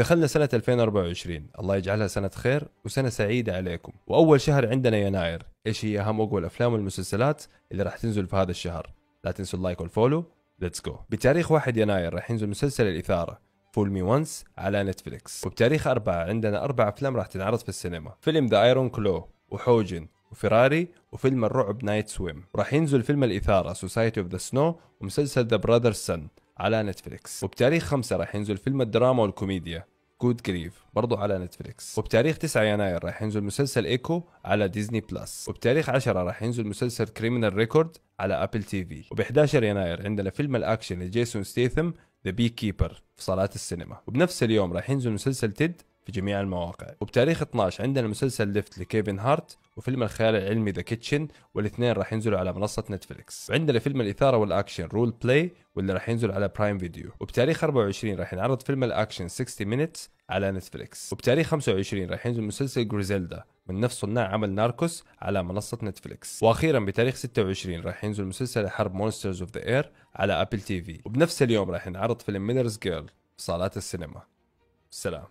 دخلنا سنة 2024 الله يجعلها سنة خير وسنة سعيدة عليكم وأول شهر عندنا يناير إيش هي أهم أقوى الأفلام والمسلسلات اللي راح تنزل في هذا الشهر لا تنسوا اللايك والفولو ليتس جو بتاريخ 1 يناير راح ينزل مسلسل الإثارة فول مي وانس على نتفليكس وبتاريخ 4 عندنا أربع أفلام راح تنعرض في السينما فيلم ذا ايرون كلو وحوجن وفيراري وفيلم الرعب نايت سويم راح ينزل فيلم الإثارة سوسايتي اوف ذا سنو ومسلسل ذا براذر سن على نتفليكس وبتاريخ خمسة راح ينزل فيلم الدراما والكوميديا جود جريف برضو على نتفليكس وبتاريخ 9 يناير راح ينزل مسلسل ايكو على ديزني بلس وبتاريخ 10 راح ينزل مسلسل كريمنال ريكورد على ابل تي في وب 11 يناير عندنا فيلم الاكشن لجيسون ستيثم ذا بي كيبر في صالات السينما وبنفس اليوم راح ينزل مسلسل تيد في جميع المواقع وبتاريخ 12 عندنا مسلسل ليفت لكيفن هارت وفيلم الخيال العلمي ذا كيتشن والاثنين راح ينزلوا على منصه نتفليكس عندنا فيلم الاثاره والاكشن رول بلاي واللي راح ينزل على برايم فيديو وبتاريخ 24 راح ينعرض فيلم الاكشن 60 مينتس على نتفليكس وبتاريخ 25 راح ينزل مسلسل جريزيلدا من نفس صناع عمل ناركوس على منصة نتفليكس وأخيرا بتاريخ 26 راح ينزل مسلسل حرب مونسترز اوف ذا اير على أبل تي في وبنفس اليوم راح ينعرض فيلم مينرز جيرل في صالات السينما سلام